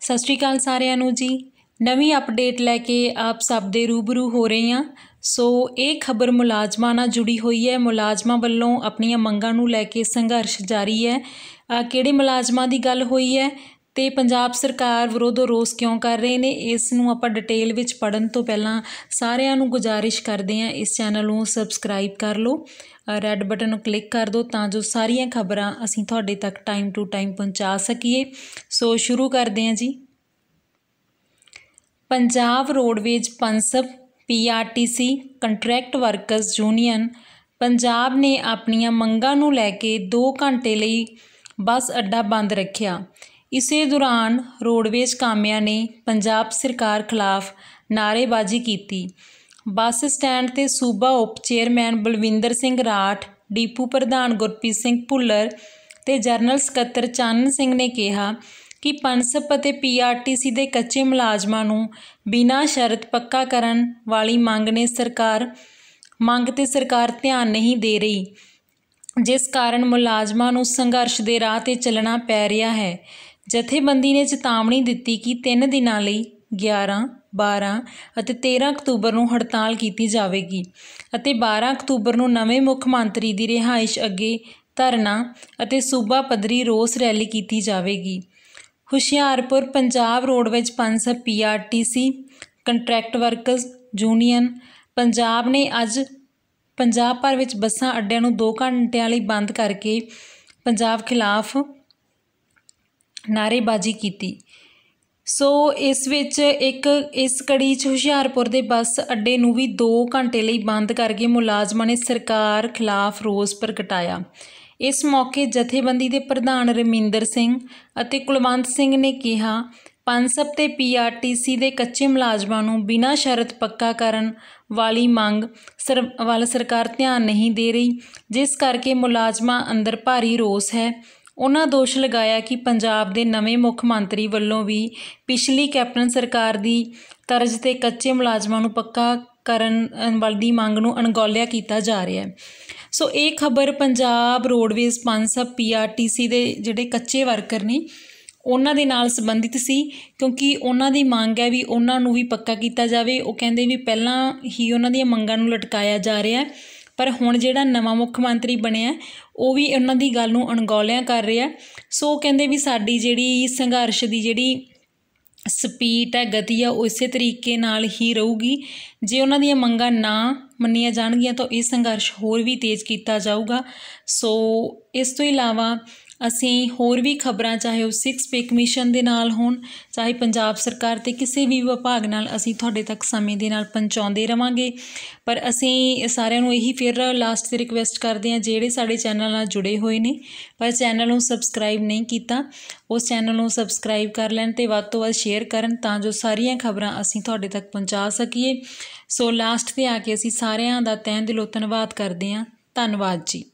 ਸਤਿ ਸ਼੍ਰੀ ਅਕਾਲ ਸਾਰਿਆਂ ਨੂੰ ਜੀ ਨਵੀਂ ਅਪਡੇਟ ਲੈ ਕੇ ਆਪ ਸਭ ਦੇ ਰੂਬਰੂ ਹੋ ਰਹੇ ਹਾਂ ਸੋ ਇਹ ਖਬਰ ਮੁਲਾਜ਼ਮਾਂ ਨਾਲ ਜੁੜੀ ਹੋਈ ਹੈ ਮੁਲਾਜ਼ਮਾਂ ਵੱਲੋਂ ਆਪਣੀਆਂ ਮੰਗਾਂ ਨੂੰ ਲੈ ਕੇ ਸੰਘਰਸ਼ ਜਾਰੀ ਹੈ ਕਿਹੜੇ ਮੁਲਾਜ਼ਮਾਂ ਦੀ ਗੱਲ ਹੋਈ ਹੈ ਤੇ ਪੰਜਾਬ ਸਰਕਾਰ ਵਿਰੋਧ ਰੋਸ ਕਿਉਂ ਕਰ ਰਹੇ ਨੇ ਇਸ ਨੂੰ ਆਪਾਂ ਡਿਟੇਲ ਵਿੱਚ ਪੜਨ ਤੋਂ ਪਹਿਲਾਂ ਸਾਰਿਆਂ ਨੂੰ ਗੁਜਾਰਿਸ਼ ਕਰਦੇ ਆ ਇਸ ਚੈਨਲ ਨੂੰ ਸਬਸਕ੍ਰਾਈਬ ਕਰ ਲਓ ਰੈੱਡ ਬਟਨ ਨੂੰ ਕਲਿੱਕ ਕਰ ਦਿਓ ਤਾਂ ਜੋ ਸਾਰੀਆਂ ਖਬਰਾਂ ਅਸੀਂ ਤੁਹਾਡੇ ਤੱਕ ਟਾਈਮ ਟੂ ਟਾਈਮ ਪਹੁੰਚਾ ਸਕੀਏ ਸੋ ਸ਼ੁਰੂ ਕਰਦੇ ਆ ਜੀ ਪੰਜਾਬ ਰੋਡਵੇਜ ਪੰਸਬ PRTC contract workers union Punjab ਨੇ ਆਪਣੀਆਂ ਮੰਗਾਂ ਨੂੰ ਲੈ ਕੇ 2 ਘੰਟੇ ਲਈ ਬੱਸ ਅੱਡਾ ਬੰਦ ਰੱਖਿਆ ਇਸੇ ਦੌਰਾਨ ਰੋਡਵੇਜ਼ ਕਾਮਿਆਂ ਨੇ ਪੰਜਾਬ ਸਰਕਾਰ ਖਿਲਾਫ ਨਾਰੇਬਾਜ਼ੀ ਕੀਤੀ ਬੱਸ ਸਟੈਂਡ ਤੇ ਸੂਬਾ ਉਪ ਚੇਅਰਮੈਨ ਬਲਵਿੰਦਰ ਸਿੰਘ ਰਾਠ ਡੀਪੂ ਪ੍ਰਧਾਨ ਗੁਰਪ੍ਰੀਤ ਸਿੰਘ ਭੁੱਲਰ ਤੇ ਜਨਰਲ ਸਕੱਤਰ ਚੰਨ ਸਿੰਘ ਨੇ ਕਿਹਾ ਕਿ ਪੰਸਪ ਅਤੇ ਪੀਆਰਟੀਸੀ ਦੇ ਕੱਚੇ ਮੁਲਾਜ਼ਮਾਂ ਨੂੰ ਬਿਨਾਂ ਸ਼ਰਤ ਪੱਕਾ ਕਰਨ ਵਾਲੀ ਮੰਗ ਨੇ ਸਰਕਾਰ ਮੰਗ ਤੇ ਸਰਕਾਰ ਧਿਆਨ ਨਹੀਂ ਦੇ ਰਹੀ ਜਿਸ ਕਾਰਨ ਮੁਲਾਜ਼ਮਾਂ ਨੂੰ ਸੰਘਰਸ਼ ਦੇ ਰਾਹ ਤੇ ਚੱਲਣਾ ਪੈ ਰਿਹਾ ਹੈ ਜਥੇਬੰਦੀ ਨੇ ਚੇਤਾਵਨੀ ਦਿੱਤੀ ਕਿ ਤਿੰਨ ਦਿਨਾਂ ਲਈ 11 12 ਅਤੇ 13 ਅਕਤੂਬਰ ਨੂੰ ਹੜਤਾਲ ਕੀਤੀ ਜਾਵੇਗੀ ਅਤੇ 12 ਅਕਤੂਬਰ ਨੂੰ ਨਵੇਂ ਮੁੱਖ ਮੰਤਰੀ ਦੀ ਰਿਹਾਇਸ਼ ਅੱਗੇ ਧਰਨਾ ਅਤੇ ਸੂਬਾ ਪੱਧਰੀ ਰੋਸ ਰੈਲੀ ਕੀਤੀ ਜਾਵੇਗੀ ਹੁਸ਼ਿਆਰਪੁਰ ਪੰਜਾਬ ਰੋਡ ਵਿੱਚ ਪੰਜ PRTC contract workers union Punjab ਨੇ ਅੱਜ ਪੰਜਾਬ ਭਰ ਵਿੱਚ ਬੱਸਾਂ ਅੱਡਿਆਂ ਨੂੰ 2 ਘੰਟਿਆਂ ਲਈ ਬੰਦ ਕਰਕੇ ਪੰਜਾਬ ਖਿਲਾਫ ਨਾਰੇਬਾਜ਼ੀ ਕੀਤੀ ਸੋ ਇਸ ਵਿੱਚ ਇੱਕ ਇਸ ਕੜੀ 'ਚ ਹੁਸ਼ਿਆਰਪੁਰ ਦੇ ਬੱਸ ਅੱਡੇ ਨੂੰ ਵੀ 2 ਘੰਟੇ ਲਈ ਬੰਦ ਕਰਕੇ ਮੁਲਾਜ਼ਮਾਂ ਨੇ ਸਰਕਾਰ ਖਿਲਾਫ ਰੋਸ ਪ੍ਰਗਟਾਇਆ ਇਸ ਮੌਕੇ ਜਥੇਬੰਦੀ ਦੇ ਪ੍ਰਧਾਨ ਰਮਿੰਦਰ ਸਿੰਘ ਅਤੇ ਕੁਲਵੰਤ ਸਿੰਘ ਨੇ ਕਿਹਾ ਪੰਸਪ ਤੇ ਪੀਆਰਟੀਸੀ ਦੇ ਕੱਚੇ ਮੁਲਾਜ਼ਮਾਂ ਨੂੰ ਬਿਨਾਂ ਸ਼ਰਤ ਪੱਕਾ ਕਰਨ ਵਾਲੀ ਮੰਗ ਵੱਲ ਸਰਕਾਰ ਧਿਆਨ ਨਹੀਂ ਦੇ ਰਹੀ ਜਿਸ ਕਰਕੇ ਮੁਲਾਜ਼ਮਾਂ ਅੰਦਰ ਭਾਰੀ ਰੋਸ ਹੈ ਉਨ੍ਹਾਂ ਦੋਸ਼ ਲਗਾਇਆ ਕਿ ਪੰਜਾਬ ਦੇ ਨਵੇਂ ਮੁੱਖ ਮੰਤਰੀ ਵੱਲੋਂ ਵੀ ਪਿਛਲੀ ਕੈਪਟਨ ਸਰਕਾਰ ਦੀ ਤਰਜ਼ ਤੇ ਕੱਚੇ ਮੁਲਾਜ਼ਮਾਂ ਨੂੰ ਪੱਕਾ ਕਰਨ ਵੱਲ ਦੀ ਮੰਗ ਨੂੰ ਅਣਗੌਲਿਆ ਕੀਤਾ ਜਾ ਰਿਹਾ ਹੈ ਸੋ ਇਹ ਖਬਰ ਪੰਜਾਬ ਰੋਡਵੇਜ਼ ਪੰਸਬ ਪੀਆਰਟੀਸੀ ਦੇ ਜਿਹੜੇ ਕੱਚੇ ਵਰਕਰ ਨੇ ਉਹਨਾਂ ਦੇ ਨਾਲ ਸੰਬੰਧਿਤ ਸੀ ਕਿਉਂਕਿ ਉਹਨਾਂ ਦੀ ਮੰਗ ਹੈ ਵੀ ਉਹਨਾਂ ਨੂੰ ਵੀ ਪੱਕਾ ਕੀਤਾ ਜਾਵੇ ਉਹ ਕਹਿੰਦੇ ਵੀ ਪਹਿਲਾਂ ਹੀ ਉਹਨਾਂ ਦੀਆਂ ਮੰਗਾਂ ਨੂੰ ਲਟਕਾਇਆ ਜਾ ਰਿਹਾ ਹੈ ਪਰ ਹੁਣ ਜਿਹੜਾ ਨਵਾਂ ਮੁੱਖ ਮੰਤਰੀ ਬਣਿਆ ਉਹ ਵੀ ਉਹਨਾਂ ਦੀ ਗੱਲ ਨੂੰ ਅਣਗੌਲਿਆ ਕਰ ਰਿਹਾ ਸੋ ਕਹਿੰਦੇ ਵੀ ਸਾਡੀ ਜਿਹੜੀ ਸੰਘਰਸ਼ ਦੀ ਜਿਹੜੀ ਸਪੀਡ ਹੈ ਗਤੀ ਆ ਉਹ ਇਸੇ ਤਰੀਕੇ ਨਾਲ ਹੀ ਰਹੂਗੀ ਜੇ ਉਹਨਾਂ ਦੀਆਂ ਮੰਗਾਂ ਨਾ ਮੰਨੀਆਂ ਜਾਣਗੀਆਂ ਤਾਂ ਇਹ ਸੰਘਰਸ਼ ਹੋਰ ਵੀ ਤੇਜ਼ ਕੀਤਾ ਜਾਊਗਾ ਸੋ ਇਸ ਤੋਂ ਇਲਾਵਾ ਅਸੀਂ ਹੋਰ ਵੀ ਖਬਰਾਂ ਚਾਹੇ ਉਹ 6 ਪੇ ਕਮਿਸ਼ਨ ਦੇ ਨਾਲ ਹੋਣ ਚਾਹੇ ਪੰਜਾਬ ਸਰਕਾਰ ਤੇ ਕਿਸੇ ਵੀ ਵਿਭਾਗ ਨਾਲ ਅਸੀਂ ਤੁਹਾਡੇ ਤੱਕ ਸਮੇਂ ਦੇ ਨਾਲ ਪਹੁੰਚਾਉਂਦੇ ਰਵਾਂਗੇ ਪਰ ਅਸੀਂ ਸਾਰਿਆਂ ਨੂੰ ਇਹੀ ਫਿਰ ਲਾਸਟ ਤੇ ਰਿਕਵੈਸਟ ਕਰਦੇ ਹਾਂ ਜਿਹੜੇ ਸਾਡੇ ਚੈਨਲ ਨਾਲ ਜੁੜੇ ਹੋਏ ਨੇ ਪਰ ਚੈਨਲ ਨੂੰ ਸਬਸਕ੍ਰਾਈਬ ਨਹੀਂ ਕੀਤਾ ਉਸ ਚੈਨਲ ਨੂੰ ਸਬਸਕ੍ਰਾਈਬ ਕਰ ਲੈਣ ਤੇ ਵੱਧ ਤੋਂ ਵੱਧ ਸ਼ੇਅਰ ਕਰਨ ਤਾਂ ਜੋ ਸਾਰੀਆਂ ਖਬਰਾਂ ਅਸੀਂ ਤੁਹਾਡੇ ਤੱਕ ਪਹੁੰਚਾ ਸਕੀਏ ਸੋ ਲਾਸਟ ਤੇ ਆ ਕੇ ਅਸੀਂ ਸਾਰਿਆਂ ਦਾ ਤਹਿ ਦਿਲੋਂ ਧੰਨਵਾਦ ਕਰਦੇ ਹਾਂ ਧੰਨਵਾਦ ਜੀ